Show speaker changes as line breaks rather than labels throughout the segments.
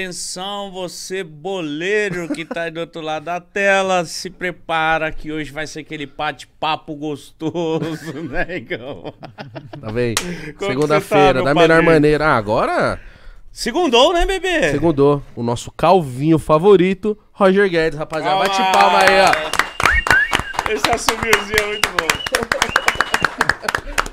Atenção, você boleiro que tá aí do outro lado da tela, se prepara que hoje vai ser aquele bate-papo gostoso, né negão. Tá bem. Segunda-feira, tá, da melhor maneira. Ah, agora? Segundou, né, bebê? Segundou. O nosso calvinho favorito, Roger Guedes, rapaziada. Bate palma aí, ó. Esse assumirzinho é muito bom.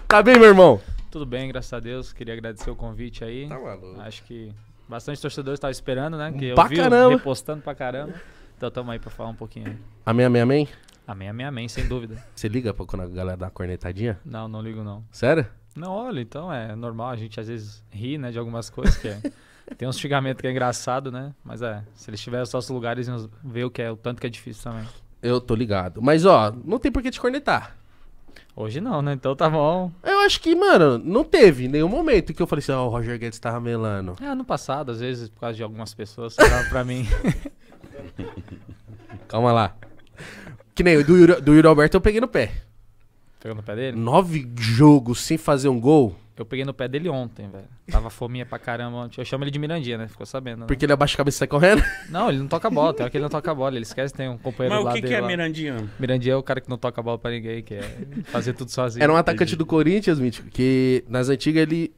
Tá bem, meu irmão?
Tudo bem, graças a Deus. Queria agradecer o convite aí. Tá maluco. Acho que Bastante torcedores estavam esperando, né? Que pra eu caramba. vi repostando pra caramba. Então tamo aí pra falar um pouquinho.
Amém, amém, amém?
Amém, amém, amém, sem dúvida.
Você liga pra quando a galera dá uma cornetadinha? Não, não ligo não.
Sério? Não, olha, então é normal, a gente às vezes ri, né, de algumas coisas que é... Tem uns xingamentos que é engraçado, né? Mas é, se eles tiverem os nossos lugares, eles ver o que é, o tanto que é difícil também.
Eu tô ligado. Mas ó,
não tem por que te cornetar. Hoje não, né? Então tá bom. É, acho que,
mano, não teve nenhum momento que eu falei assim, ó, oh, ah, o Roger Guedes tá ramelando.
É, ano passado, às vezes, por causa de algumas pessoas, para pra mim.
Calma lá. Que nem do Yuri, do Yuri Alberto eu peguei no pé. Pegou no pé dele? Nove jogos sem fazer um gol.
Eu peguei no pé dele ontem, velho. Tava fominha pra caramba ontem. Eu chamo ele de Mirandinha, né? Ficou sabendo. Né? Porque ele abaixa a
cabeça e sai correndo?
Não, ele não toca bola. Tem hora que ele não toca bola. Ele esquece tem um companheiro Mas lá dele. Mas o que, é lá. Mirandinha? Mirandinha é o cara que não toca bola pra ninguém, que é fazer tudo sozinho. Era um atacante
do Corinthians, Mítico, que nas antigas ele...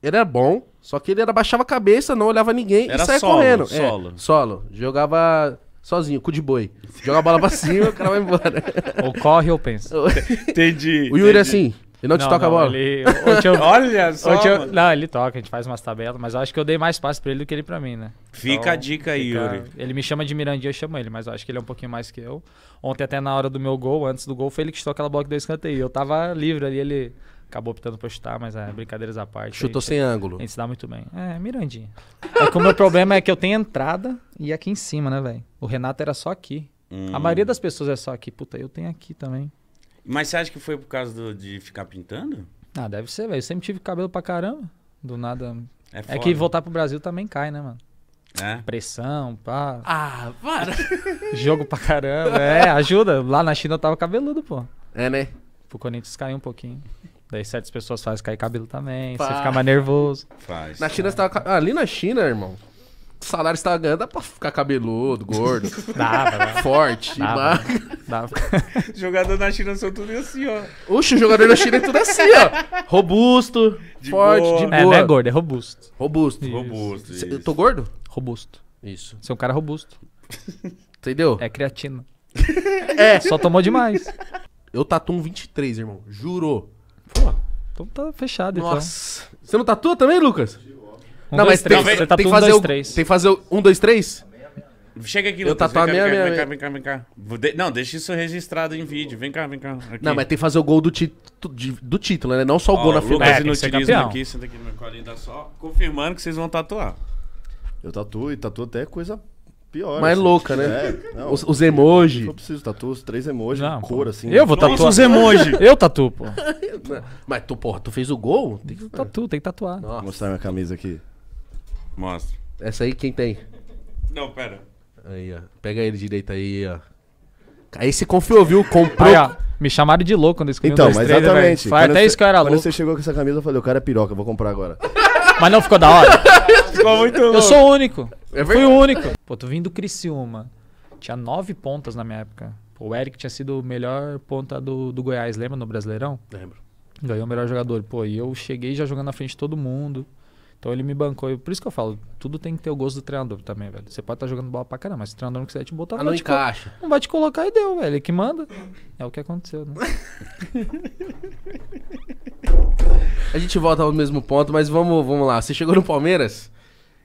Ele era bom, só que ele era, baixava a cabeça, não olhava ninguém era e saia solo, correndo. É, solo. É, solo. Jogava sozinho, cu de boi. Joga a bola pra cima, o cara vai embora. Ou corre ou pensa. Entendi. O Yuri é entendi. assim, ele não, te toca não, a bola? Ele, eu, Olha só. Eu,
não, ele toca, a gente faz umas tabelas, mas eu acho que eu dei mais passe pra ele do que ele pra mim, né? Fica então, a dica aí, Yuri. Ele me chama de Mirandinha, eu chamo ele, mas eu acho que ele é um pouquinho mais que eu. Ontem, até na hora do meu gol, antes do gol, foi ele que chutou aquela bola que deu escanteio. Eu tava livre ali, ele acabou optando pra chutar, mas é brincadeiras à parte. Chutou aí, sem ângulo. A gente se dá muito bem. É, Mirandinha. é que o meu problema é que eu tenho entrada e aqui em cima, né, velho? O Renato era só aqui. Hum. A maioria das pessoas é só aqui. Puta, eu tenho aqui também.
Mas você acha que foi por causa do, de ficar pintando?
Ah, deve ser, velho. Eu sempre tive cabelo pra caramba. Do nada. É, foda. é que voltar pro Brasil também cai, né, mano? É? Pressão, pá. Ah, para! Jogo pra caramba. É, ajuda. Lá na China eu tava cabeludo, pô. É, né? Pro Corinthians caiu um pouquinho. Daí certas pessoas fazem cair cabelo também, Pá. você fica mais nervoso. Faz. Na China você tava. Ah, ali na China, irmão,
salário que você tava ganhando, dá pra ficar cabeludo, gordo, Dava, né? forte, Dava, Dava. Jogador na China são tudo assim, ó. Oxe, o jogador na China é tudo assim, ó. Robusto, De forte, boa. de boa. É, não é gordo, é robusto. Robusto. Isso. Robusto. Cê- Eu tô gordo? Robusto. Isso. Você é um cara robusto. Entendeu? É creatina. É. Só tomou demais. Eu tatuo um 23, irmão. Jurou. Então
tá fechado, então. Nossa.
Você não tatua também, Lucas? Um, não, dois, mas três. tem, Você tá tem que um, fazer dois, o, Tem que fazer um, dois, três?
Chega aqui, Lucas. Eu tatuar vem, cá, minha, vem, cá,
vem, cá, vem cá, vem Não, deixa isso registrado em vídeo. Vem cá, vem cá. Aqui. Não, mas tem que fazer o gol do, ti, do título, né? Não só o Ó, gol na final. Lucas é, inutilismo aqui, senta aqui no meu colinho dá tá só. Confirmando que vocês vão tatuar. Eu tatuo e tatuo até coisa pior. Mais assim, louca, né? É, não, os, os emojis. Eu preciso tatuar os três emoji, não, cor, assim. Eu vou tatuar. os emojis. eu tatuo, pô. mas tu, porra, tu fez o gol? Tem que
tatuar, tem que tatuar.
Nossa. Vou mostrar minha camisa aqui. Mostra. Essa aí quem
tem? Não, pera.
Aí, ó. Pega ele direito aí, ó.
Aí se confiou, viu? Comprou. Aí, ó. Me chamaram de louco quando eu escolhi Então, mas né, exatamente. Foi até você- isso que eu era Quando
louco. você chegou com essa camisa, eu falei, o cara é piroca, vou comprar agora. Mas não ficou da hora?
Ficou muito louco. Eu sou o único. É eu fui o único. Pô, tu vim do Criciúma. Tinha nove pontas na minha época. o Eric tinha sido o melhor ponta do, do Goiás, lembra no Brasileirão? Lembro. Ganhou o melhor jogador. Pô, e eu cheguei já jogando na frente de todo mundo. Então ele me bancou. Eu, por isso que eu falo, tudo tem que ter o gosto do treinador também, velho. Você pode estar tá jogando bola pra caramba, mas se o treinador não quiser te botar, ah, não encaixa. Não vai te colocar e deu, velho. Ele que manda. É o que aconteceu, né?
A gente volta ao mesmo ponto, mas vamos, vamos lá. Você chegou no Palmeiras,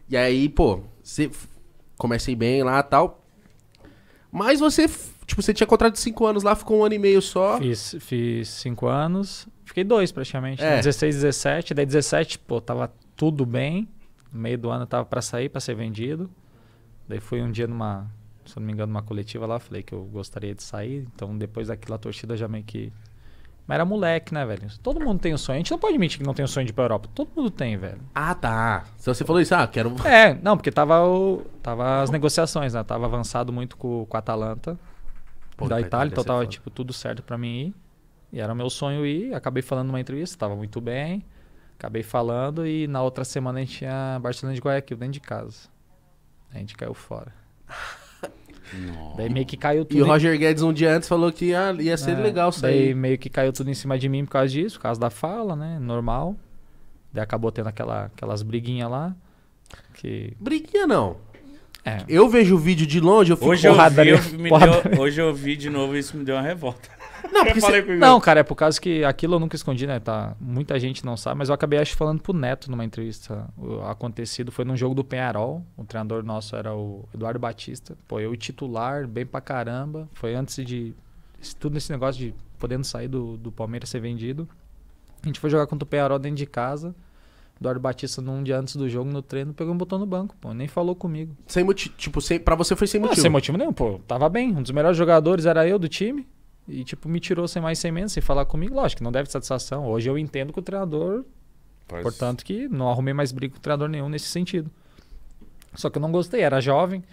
e aí, pô, você comecei bem lá tal. Mas você, tipo, você tinha contrato de 5 anos lá, ficou um ano e meio só.
Fiz 5 fiz cinco anos, fiquei dois praticamente, né? é. 16, 17. Daí 17, pô, tava tudo bem. No meio do ano eu tava para sair, para ser vendido. Daí fui um dia numa, se não me engano, numa coletiva lá, falei que eu gostaria de sair. Então depois daquilo a torcida já meio que mas era moleque, né, velho? Todo mundo tem um sonho. A gente não pode admitir que não tem um sonho de ir pra Europa. Todo mundo tem, velho. Ah, tá. Se você falou isso, ah, quero. É, não, porque tava, o, tava as negociações, né? Tava avançado muito com, com a Atalanta Pô, da tá, Itália, então tava, foda. tipo, tudo certo pra mim ir. E era meu sonho ir. Acabei falando numa entrevista, tava muito bem. Acabei falando e na outra semana a gente tinha Barcelona de Guayaquil dentro de casa. A gente caiu fora. Nossa. Daí meio que caiu tudo. E o Roger Guedes um dia antes falou que ia, ah, ia ser é, legal isso daí meio que caiu tudo em cima de mim por causa disso, por causa da fala, né? Normal. Daí acabou tendo aquela, aquelas briguinhas lá. Que... Briguinha não. É. Eu vejo o vídeo de longe, eu fico hoje eu vi, eu deu,
Hoje eu vi de novo e isso me deu uma revolta. Não, porque você... não,
cara, é por causa que aquilo eu nunca escondi, né? Tá, muita gente não sabe, mas eu acabei acho falando pro Neto numa entrevista. O acontecido foi num jogo do Penharol. O treinador nosso era o Eduardo Batista. Pô, eu titular, bem pra caramba. Foi antes de tudo nesse negócio de podendo sair do, do Palmeiras ser vendido. A gente foi jogar contra o Penharol dentro de casa. Eduardo Batista, num dia antes do jogo, no treino, pegou e botou no banco, pô. Nem falou comigo. Sem motivo. Tipo, sem, pra você foi sem ah, motivo? Não, sem motivo nenhum, pô. Tava bem. Um dos melhores jogadores era eu do time. E, tipo, me tirou sem mais sem menos, sem falar comigo. Lógico, não deve satisfação. Hoje eu entendo que o treinador. Faz... Portanto, que não arrumei mais briga com o treinador nenhum nesse sentido. Só que eu não gostei, era jovem.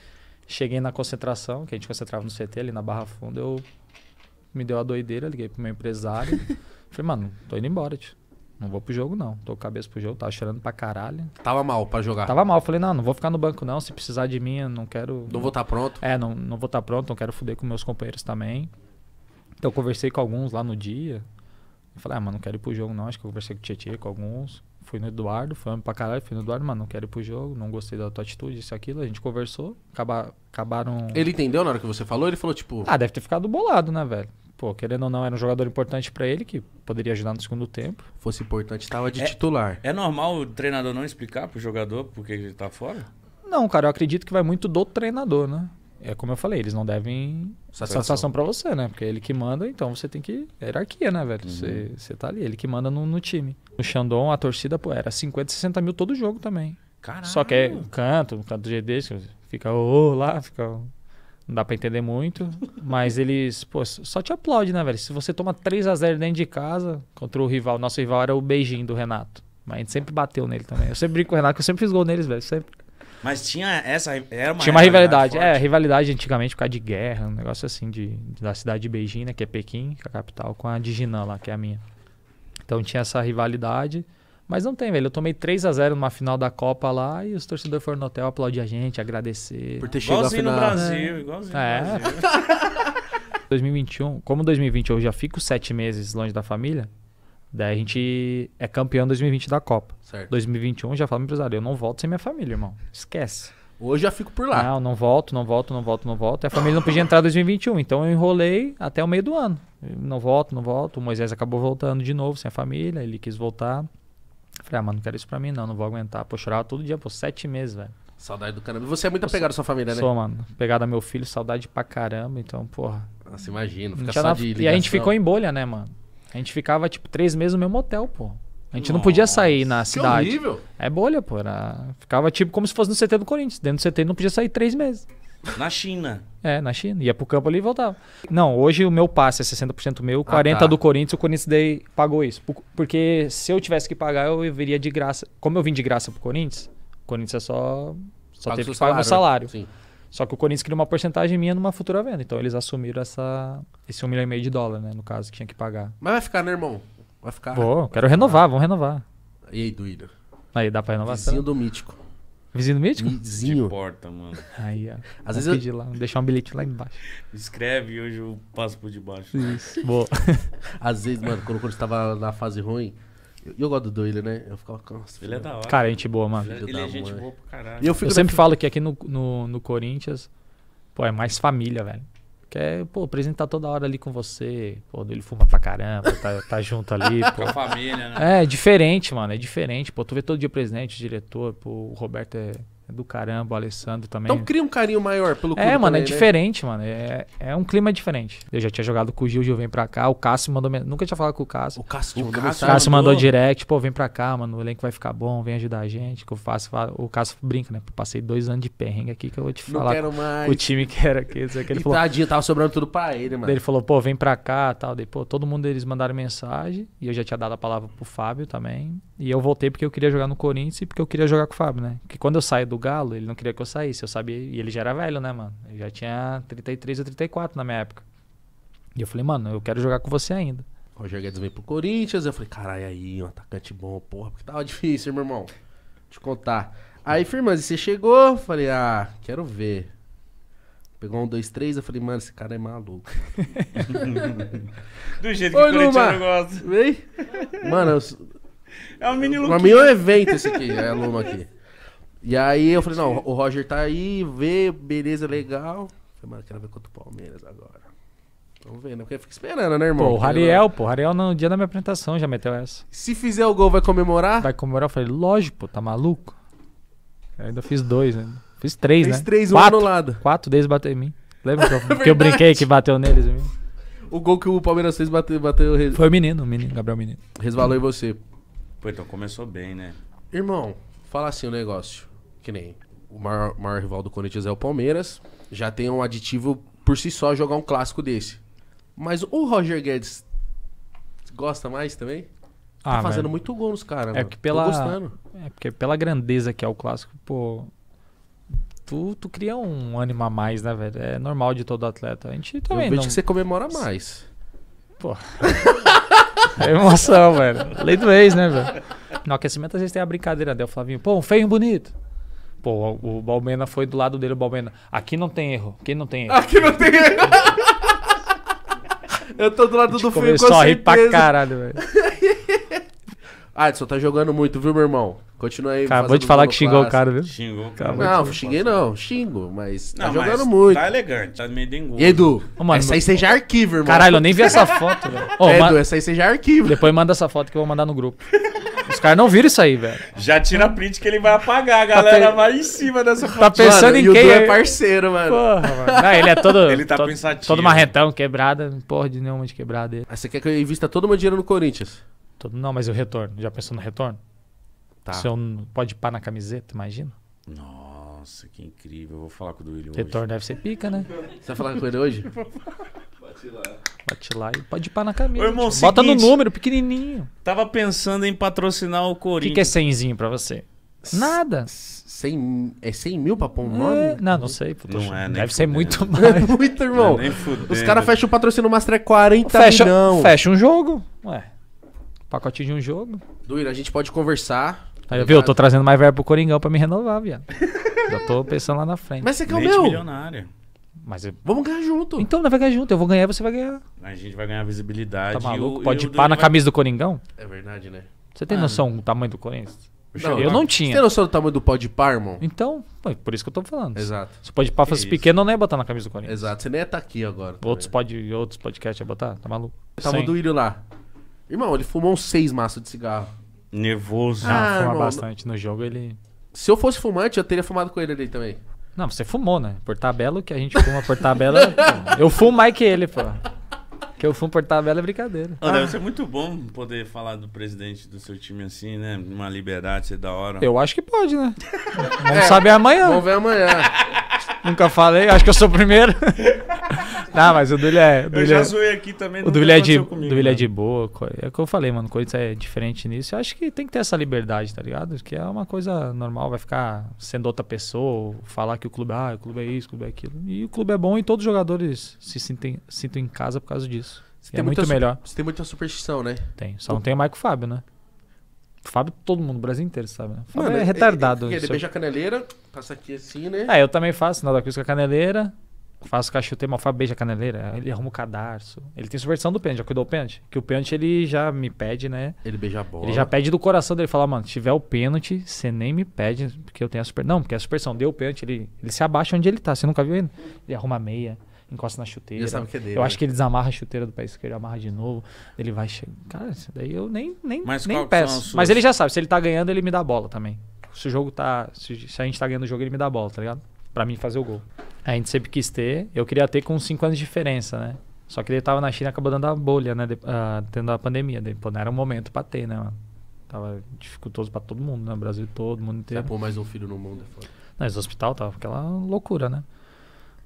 Cheguei na concentração, que a gente concentrava no CT ali na Barra Funda, eu me deu a doideira, liguei pro meu empresário. falei, mano, tô indo embora, tio. Não vou pro jogo, não. Tô com a cabeça pro jogo, tava chorando pra caralho. Tava mal pra jogar. Tava mal. Falei, não, não vou ficar no banco, não. Se precisar de mim, eu não quero. Não vou estar tá pronto? É, não, não vou estar tá pronto, não quero foder com meus companheiros também. Então eu conversei com alguns lá no dia. falei, ah, mano, não quero ir pro jogo, não. Acho que eu conversei com o Tietchan, com alguns. Fui no Eduardo, falando pra caralho, fui no Eduardo, mano, não quero ir pro jogo, não gostei da tua atitude, isso aquilo. A gente conversou, acaba, acabaram. Ele
entendeu na hora que você falou? Ele falou, tipo. Ah,
deve ter ficado bolado, né, velho? Pô, querendo ou não, era um jogador importante para ele, que poderia ajudar no segundo tempo. Fosse importante, tava de é, titular.
É normal o treinador não explicar pro jogador porque ele tá fora?
Não, cara, eu acredito que vai muito do treinador, né? é como eu falei, eles não devem satisfação, para você, né? Porque é ele que manda, então você tem que. É hierarquia, né, velho? Uhum. Você, você tá ali, ele que manda no, no time. No Xandon, a torcida, pô, era 50, 60 mil todo jogo também. Caralho. Só que é um canto, um canto do GD, fica ô oh, lá, fica. Não dá pra entender muito. mas eles, pô, só te aplaude, né, velho? Se você toma 3 a 0 dentro de casa contra o rival, nosso rival era o beijinho do Renato. Mas a gente sempre bateu nele também. Eu sempre brinco com o Renato, que eu sempre fiz gol neles, velho. Sempre.
Mas tinha essa. Era uma tinha uma rivalidade. é,
rivalidade antigamente por causa de guerra, um negócio assim de, da cidade de Beijing, né, que é Pequim, que é a capital, com a de Jinan lá, que é a minha. Então tinha essa rivalidade. Mas não tem, velho. Eu tomei 3 a 0 numa final da Copa lá e os torcedores foram no hotel aplaudir a gente, agradecer. Por ter chegado igualzinho final, no Brasil, igualzinho é. no Brasil. 2021, como 2020 eu já fico sete meses longe da família, Daí a gente é campeão 2020 da Copa. Certo. 2021 já falo empresário, eu não volto sem minha família, irmão. Esquece. Hoje já fico por lá. Não, não volto, não volto, não volto, não volto. E a família não podia entrar em 2021, então eu enrolei até o meio do ano. não volto, não volto. O Moisés acabou voltando de novo sem a família, ele quis voltar. Falei, ah, mano, não quero isso pra mim, não, não vou aguentar. Pô, chorava todo dia, pô, sete meses, velho.
Saudade do caramba. Você é muito apegado à sua família, né? Sou, mano.
pegado ao meu filho, saudade pra caramba, então, porra. Nossa, imagina, fica só na... de ligação. E a gente ficou em bolha, né, mano? A gente ficava, tipo, três meses no mesmo hotel, pô. A gente Nossa, não podia sair na cidade. Que horrível. É bolha, pô. Era... Ficava, tipo, como se fosse no CT do Corinthians. Dentro do CT não podia sair três meses. Na China. É, na China. Ia pro campo ali e voltava. Não, hoje o meu passe é 60% meu, 40% ah, tá. do Corinthians. O Corinthians Day pagou isso. Porque se eu tivesse que pagar, eu viria de graça. Como eu vim de graça pro Corinthians, o Corinthians é só, só Paga teve que pagar o meu salário. Né? Sim. Só que o Corinthians queria uma porcentagem minha numa futura venda. Então eles assumiram essa, esse 1 um milhão e meio de dólar, né? No caso, que tinha que pagar.
Mas vai ficar, né, irmão? Vai ficar. Vou, vai quero ficar.
renovar, vamos renovar. E aí, doido? Aí, dá pra renovar. Vizinho do Mítico. Vizinho do Mítico?
Vizinho. De porta, mano. Aí, ó. Às vezes pedir eu... lá,
deixar um bilhete lá embaixo.
Escreve e hoje eu passo por debaixo. Isso, boa. Às vezes, mano, quando, o Corinthians estava na fase ruim, eu, eu gosto do Doyle, né? Eu ficava cansado. Ele é da hora. Cara, gente boa, mano. Ele, ele é gente boa pra caralho. E eu, eu sempre falo
que aqui no, no, no Corinthians, pô, é mais família, velho. Que é, pô, apresentar toda hora ali com você. Pô, ele fuma pra caramba, tá, tá junto ali. Pô. Com a família, né? É, é, diferente, mano. É diferente. Pô, tu vê todo dia o presidente, o diretor, pô, o Roberto é é do caramba, o Alessandro também. Então cria um carinho maior pelo é, clube. É, mano, também, é diferente, mano. É, é um clima diferente. Eu já tinha jogado com o Gil, o Gil vem pra cá. O Cássio mandou. Nunca tinha falado com o Cássio. O Cássio, o Cássio, Cássio, Cássio mandou, direct, pô, vem pra cá, mano. O elenco vai ficar bom, vem ajudar a gente. Que eu faço. O Cássio brinca, né? Passei dois anos de perrengue aqui que eu vou te falar. Não quero mais. O time que era aquele que Ele falou, tadinho,
tava sobrando tudo pra ele, mano. Ele falou,
pô, vem pra cá tal. Daí, pô, todo mundo eles mandaram mensagem. E eu já tinha dado a palavra pro Fábio também. E eu voltei porque eu queria jogar no Corinthians e porque eu queria jogar com o Fábio, né? Porque quando eu saio do do Galo, ele não queria que eu saísse, eu sabia, e ele já era velho, né, mano? Ele já tinha 33 ou 34 na minha época. E eu falei, mano, eu quero jogar com você ainda. Roger Guedes veio pro Corinthians, eu falei, caralho, aí, um atacante bom,
porra, porque tava difícil, meu irmão. Deixa eu contar. Aí, firmando, você chegou, falei, ah, quero ver. Pegou um, dois, três, eu falei, mano, esse cara é maluco. Do jeito Ô, que o Corinthians gosta. Vem. Mano, eu... é um mini Pra mim é um evento esse aqui, é a Luma aqui. E aí eu falei, não, o Roger tá aí, vê, beleza, legal. falei, mano, quero ver contra o Palmeiras agora. Vamos ver, né? Porque fica esperando, né, irmão? Pô, o Rariel,
pô, o Rariel no dia da minha apresentação já meteu essa. Se fizer o gol, vai comemorar? Vai comemorar, eu falei, lógico, pô, tá maluco? Eu ainda fiz dois, né? Fiz três, Fez né? três, um quatro, lado. Quatro deles bateu em mim. Lembra que eu, que eu brinquei que bateu neles em mim?
O gol que o Palmeiras fez bateu. bateu res... Foi o
menino, o menino, Gabriel Menino. Resvalou em
você. Pô, então começou bem, né? Irmão, falar assim o um negócio. Que nem o maior, maior rival do Corinthians é o Palmeiras. Já tem um aditivo por si só jogar um clássico desse. Mas o Roger Guedes gosta mais também? Tá ah, tá fazendo mano. muito gol nos caras, é Que pela, Tô gostando. É
porque pela grandeza que é o clássico, pô. Tu, tu cria um ânimo a mais, né, velho? É normal de todo atleta. A gente também. Eu vejo não... que você comemora mais. Pô. é emoção, velho. Lei do ex, né, velho? No aquecimento, às vezes tem a brincadeira dela, Flavinho. Pô, um feio e bonito. Pô, o, o foi do lado dele, o Aqui não tem erro. Aqui não tem erro. Aqui não tem erro.
Eu tô do lado do feio com a ri pra caralho, velho.
Adson,
tá jogando muito, viu, meu irmão? Continua aí. Acabou de falar que xingou clássico. o cara, viu? Xingou. Acabou não, xinguei não. Xingo, mas tá não, tá jogando mas muito. Tá elegante, tá meio dengoso. Edu, mano, essa aí seja arquivo, irmão. Caralho, eu nem vi essa foto, velho. Oh, Edu,
essa aí seja arquivo. Depois manda essa foto que eu vou mandar no grupo. Os caras não viram isso aí, velho.
Já tira a print que ele vai apagar, a tá galera tá vai em cima dessa foto. Tá pensando mano, em quem? O Edu é, é parceiro, mano. Porra, mano. Não, ele é todo. Ele tá
todo, pensativo. Todo marretão, quebrada. Porra de nenhuma de quebrada ele. você quer que eu invista todo o meu dinheiro no Corinthians? Todo, não, mas eu retorno. Já pensou no retorno? Tá. Você pode pá na camiseta, imagina.
Nossa, que incrível.
Eu vou falar com o do William Retorno hoje. deve ser pica, né? Você vai falar com ele hoje?
Bate lá.
Bate lá e pode pá na camisa. Irmão, seguinte, Bota no número, pequenininho. Tava pensando em patrocinar o Corinthians. O que, que é cenzinho pra você?
Nada. Cem? é 100 mil pra pôr um nome?
É, não, não sei. Puto, não é, deve fudendo. ser muito mais. É muito, irmão. Os caras
fecham o patrocínio Master é 40 fecha, milhão. Fecha um
jogo. Ué. Pacotinho de um jogo. Duíra, a gente pode conversar. Tá Viu, eu tô trazendo mais verba pro Coringão pra me renovar, viado. Já tô pensando lá na frente. Mas você quer é o meu? milionária. Mas eu- é- Vamos ganhar junto. Então, nós vai ganhar junto. Eu vou ganhar, você vai ganhar.
A gente vai ganhar visibilidade. Tá maluco? Pode ir pá na camisa do Coringão? É verdade, né? Você tem ah. noção
do tamanho do Corinthians? eu não Você tinha. tem noção do tamanho do pau de par, irmão? Então, pô, por isso que eu tô falando. Exato. Se o pode pá fosse pequeno, não ia botar na camisa do Corinthians. Exato.
Você nem ia estar tá aqui agora. Tá outros, pod, outros podcasts
ia botar? Tá maluco?
Tava Sem- do Írio lá. Irmão, ele
fumou uns seis maços de cigarro. Nervoso. Ah, fuma bastante no jogo, ele. Se eu fosse fumante, eu teria fumado com ele ali também. Não, você fumou, né? Por tabela, o que a gente fuma por tabela. eu fumo mais que ele, pô. Que eu fumo por tabela é brincadeira. Ah, ah. Deve ser
muito bom poder falar do presidente do seu time assim, né? Uma liberdade, ser da hora. Eu acho que pode,
né? Vamos é, saber amanhã. Vamos ver amanhã. Nunca falei, acho que eu sou o primeiro. Não, ah, mas o Duílio é. O Duílio eu já é- zoei aqui também. O Duílio é, de, comigo, é né? de boa. É o que eu falei, mano. coisa é diferente nisso. Eu acho que tem que ter essa liberdade, tá ligado? Que é uma coisa normal. Vai ficar sendo outra pessoa, falar que o clube, é, ah, o clube é isso, o clube é aquilo. E o clube é bom e todos os jogadores se sentem, sentem em casa por causa disso. é muito melhor. Você tem muita superstição, né? Tem. Só não tem o Maico Fábio, né? Fábio, todo mundo, o Brasil inteiro, sabe? Né? Fábio Mano, é retardado. Ele, ele, ele beija é a
caneleira, passa aqui assim, né? É, eu
também faço nada cruz com a caneleira faz o cachute, mal beija a caneleira, ele arruma o cadarço. Ele tem subversão do pênalti, já cuidou o pênalti. Que o pênalti ele já me pede, né? Ele beija a bola. Ele já pede do coração dele, fala, mano, se tiver o pênalti, você nem me pede, porque eu tenho a super... Não, porque é a superção deu o pênalti, ele, ele se abaixa onde ele tá, você nunca viu ele. Ele arruma a meia, encosta na chuteira. Ele sabe que é dele, eu né? acho que ele desamarra a chuteira do pé esquerdo, amarra de novo, ele vai chegar... Cara, isso daí eu nem, nem, Mas nem peço. Mas ele já sabe, se ele tá ganhando, ele me dá a bola também. Se o jogo tá... Se, se a gente tá ganhando o jogo, ele me dá a bola, tá ligado? para mim fazer o gol. A gente sempre quis ter, eu queria ter com 5 anos de diferença, né? Só que ele tava na China acabou dando a bolha, né? De, uh, tendo a pandemia. Daí, pô, não era um momento pra ter, né? Mano? Tava dificultoso pra todo mundo, né? Brasil todo, mundo inteiro. Você é pôr mais um
filho no mundo é foda.
Mas o hospital tava aquela loucura, né?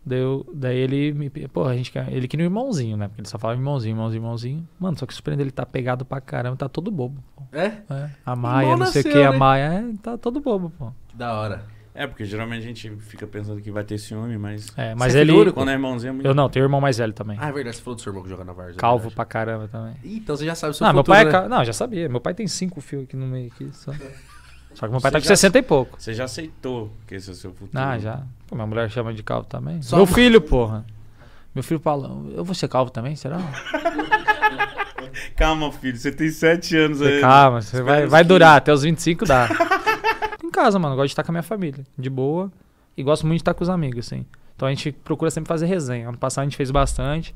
Daí, daí ele me. Pô, a gente, ele queria um irmãozinho, né? Porque ele só falava irmãozinho, irmãozinho, irmãozinho. Mano, só que surpreende, ele tá pegado pra caramba, tá todo bobo. Pô. É? é? A Maia, não sei o que, né? a Maia, é,
tá todo bobo, pô. Que da hora. É, porque geralmente a gente fica pensando
que vai ter ciúme, mas. É, mas ele. quando é irmãozinho. É muito... Eu não, tenho irmão mais velho também. Ah, é verdade, você falou do seu irmão que joga na Varsa. É calvo é pra caramba também. Ih, então você já sabe o seu não, ah, futuro, meu pai é né? Não, já sabia. Meu pai tem cinco fios aqui no meio aqui. Só, só que meu pai tá você tá com 60 e pouco. Você já aceitou que esse é o seu futuro? Ah, já. Pô, minha mulher chama de calvo também. Só meu filho, porra. Meu filho fala, eu vou ser calvo também, será? calma, filho, você tem sete anos aí. Calma, você vai, vai durar, até os 25 dá casa, mano. Eu gosto de estar com a minha família, de boa. E gosto muito de estar com os amigos, assim. Então a gente procura sempre fazer resenha. Ano passado a gente fez bastante.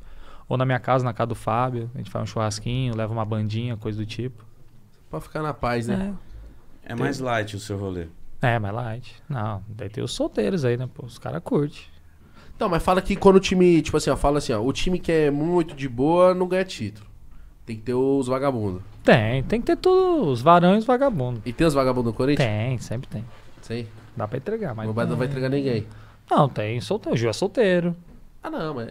Ou na minha casa, na casa do Fábio. A gente faz um churrasquinho, leva uma bandinha, coisa do tipo.
Pra ficar na paz, né?
É, é mais light o seu rolê. É, mais light. Não, deve ter os solteiros aí, né? Pô, os caras curtem.
Não, mas fala que quando o time, tipo assim, ó, fala assim, ó, o time que é muito de boa não ganha título. Tem que ter os vagabundos.
Tem, tem que ter tudo, os varões e os vagabundos. E tem os vagabundos do Corinthians? Tem, sempre tem. Sei. Dá pra entregar, mas. O Roberto não vai entregar ninguém. Não, tem solteiro. O Gil é solteiro. Ah, não, mas.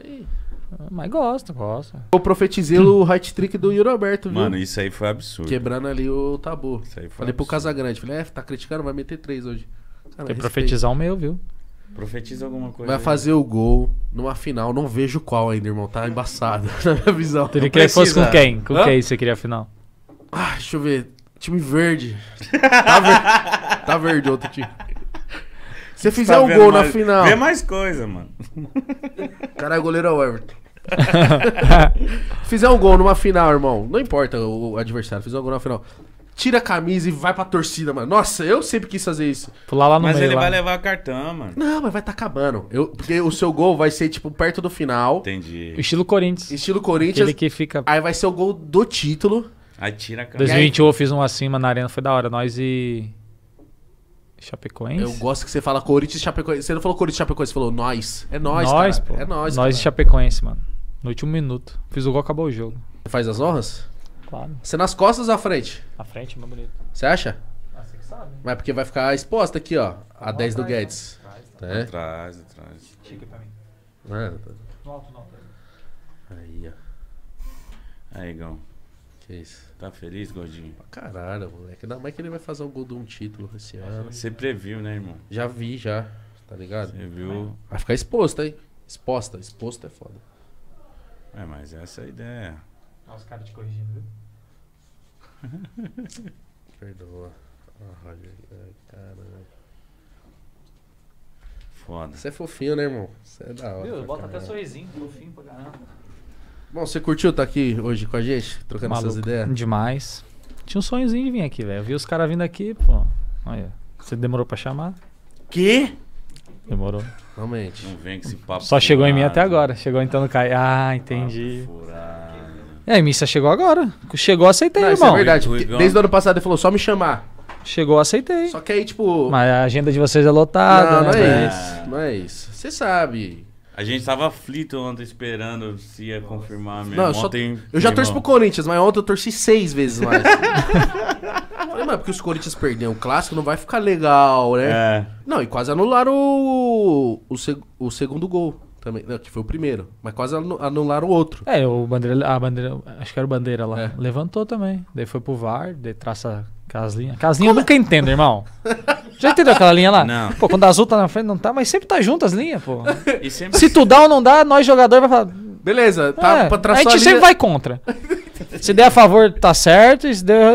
Mas gosta, gosta. Eu profetizei o
hat trick do Yuri Alberto, viu? Mano, isso aí foi absurdo. Quebrando ali o tabu. Isso aí foi Falei absurdo. pro Casagrande, falei, é, tá criticando, vai meter três hoje. Cara, Tem que profetizar o meu, viu? Profetiza
alguma coisa. Vai aí. fazer
o gol numa final, não vejo qual ainda, irmão. Tá embaçado na minha visão. Tu queria que fosse com quem? Com Hã? quem
você queria a final?
Ah, deixa eu ver. Time verde. Tá, tá verde outro time.
Se você tá fizer tá um gol mais... na final. Vê mais
coisa, mano. Caralho, goleiro é o Everton. fizer um gol numa final, irmão. Não importa o adversário, fizer um gol na final tira a camisa e vai pra torcida, mano. Nossa, eu sempre quis fazer isso.
Pular lá no Mas meio, ele lá. vai levar cartão, mano.
Não, mas vai tá acabando. Eu, porque o seu gol vai ser, tipo, perto do final. Entendi. Estilo Corinthians. Estilo Corinthians. Aquele
que fica... Aí vai ser o gol do título. Aí tira a camisa. 2021 eu fiz um acima na arena, foi da hora. Nós e... Chapecoense? Eu
gosto que você fala Corinthians e Chapecoense. Você não falou Corinthians e Chapecoense, você falou nós. É nós, nós cara. Pô. É nós, Nós cara. e
Chapecoense, mano. No último minuto. Fiz o gol, acabou o jogo. Você faz as honras?
Claro. Você nas costas ou à frente? À
frente, mais bonito.
Você acha? Ah, você que sabe. Mas é porque vai ficar exposta aqui, ó. A 10 do né? Guedes. Atrás, tá. é? atrás. atrás. Chica pra mim. É, tá. No alto, não. Aí, ó. Aí, Igão. Que isso? Tá feliz, gordinho? Pra caralho, moleque. Ainda mais que ele vai fazer o gol de um título esse ano. Você previu, né, irmão? Já vi, já. Tá ligado? Você viu. Vai ficar exposta, hein? Exposta. Exposta é foda. É, mas essa é a ideia.
Olha os caras te corrigindo, viu? Perdoa.
Ah, ai, caralho. Foda. Você é fofinho, né, irmão? Você é da hora. Meu, bota até
sorrisinho, fofinho pra caramba.
Bom, você curtiu estar
tá aqui hoje com a gente, trocando Maluco. essas ideias? Demais. Tinha um sonhozinho de vir aqui, velho. Eu vi os caras vindo aqui, pô. Olha. Você demorou pra chamar? Quê? Demorou.
Realmente. Não vem com esse papo. Só furado. chegou em mim até
agora. Chegou então no Caio. Ah, entendi. Papo furado. É, a Missa chegou agora. Chegou, aceitei, Não, é irmão. é verdade. Desde o ano passado ele falou, só me chamar. Chegou, aceitei.
Só que aí, tipo.
Mas a agenda de vocês é lotada, não, não né? é isso.
Não é isso. Você sabe. A gente tava aflito ontem esperando se ia confirmar mesmo. Não, eu, só- Ontem, eu já torço pro Corinthians, mas ontem eu torci seis vezes mais. Falei, mas porque os Corinthians perderam o clássico, não vai ficar legal, né? É. Não, e quase anularam o, o, seg- o segundo gol. Também, não, que foi o primeiro. Mas quase anularam
o outro. É, o bandeira, a bandeira, acho que era o bandeira lá. É. Levantou também. Daí foi pro VAR, daí traça aquelas linhas. Aquelas linhas eu nunca entendo, irmão. Já entendeu aquela linha lá? Não. Pô, quando a azul tá na frente, não tá, mas sempre tá junto as linhas, pô.
Sempre... Se
tu dá ou não dá, nós jogador vai falar. Beleza, tá é, pra traçar a gente a linha... sempre vai contra. se der a favor, tá certo. Se der, a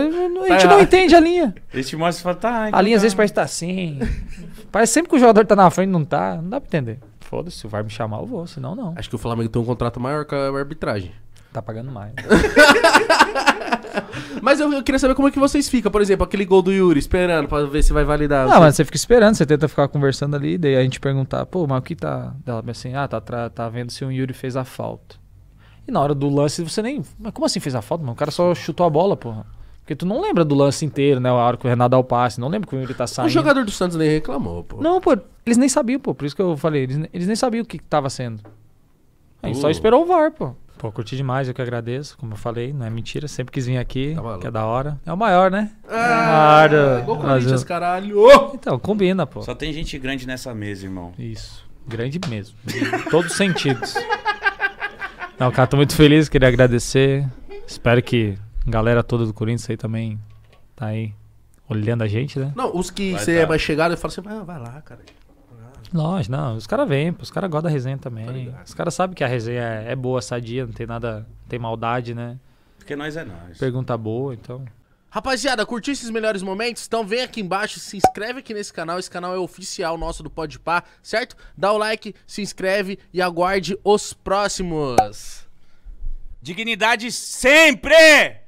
tá gente tá não entende a linha.
Eles te mostram e falam, tá. a linha às então vezes tá. parece
que tá assim. parece sempre que o jogador tá na frente não tá. Não dá pra entender foda-se, VAR me chamar, eu vou, senão não. Acho que o Flamengo tem um contrato maior com a arbitragem. Tá
pagando mais. mas eu, eu, queria saber como é que vocês ficam, por exemplo, aquele gol do Yuri, esperando pra ver se vai validar. Não, você... mas
você fica esperando, você tenta ficar conversando ali, daí a gente perguntar, pô, mas o que tá. Ela assim, ah, tá, tá vendo se o Yuri fez a falta. E na hora do lance você nem. Mas como assim fez a falta, mano? O cara só chutou a bola, porra. Porque tu não lembra do lance inteiro, né? A hora que o Renato dá o passe, não lembra como ele tá saindo. O jogador do Santos nem reclamou, pô. Não, pô, eles nem sabiam, pô. Por isso que eu falei, eles, eles nem sabiam o que, que tava sendo. Aí uh. só esperou o VAR, pô. Pô, curti demais, eu que agradeço. Como eu falei, não é mentira, sempre quis vir aqui, tá que é da hora. É o maior, né? É, é o é caralho! Então, combina, pô. Só tem gente grande nessa mesa, irmão. Isso, grande mesmo. em todos os sentidos. Não, cara, tô muito feliz, queria agradecer. Espero que galera toda do Corinthians aí também tá aí olhando a gente, né? Não, os que você tá. é mais chegado, eu falo assim, ah, vai lá, cara. Lógico, não. Os caras vêm, os caras gostam da resenha também. Tá os caras sabem que a resenha é, é, boa, sadia, não tem nada, não tem maldade, né? Porque nós é nós. Pergunta boa, então.
Rapaziada, curtiu esses melhores momentos? Então vem aqui embaixo, se inscreve aqui nesse canal. Esse canal é oficial nosso do Podpah, certo? Dá o like, se inscreve e aguarde os próximos. Dignidade sempre!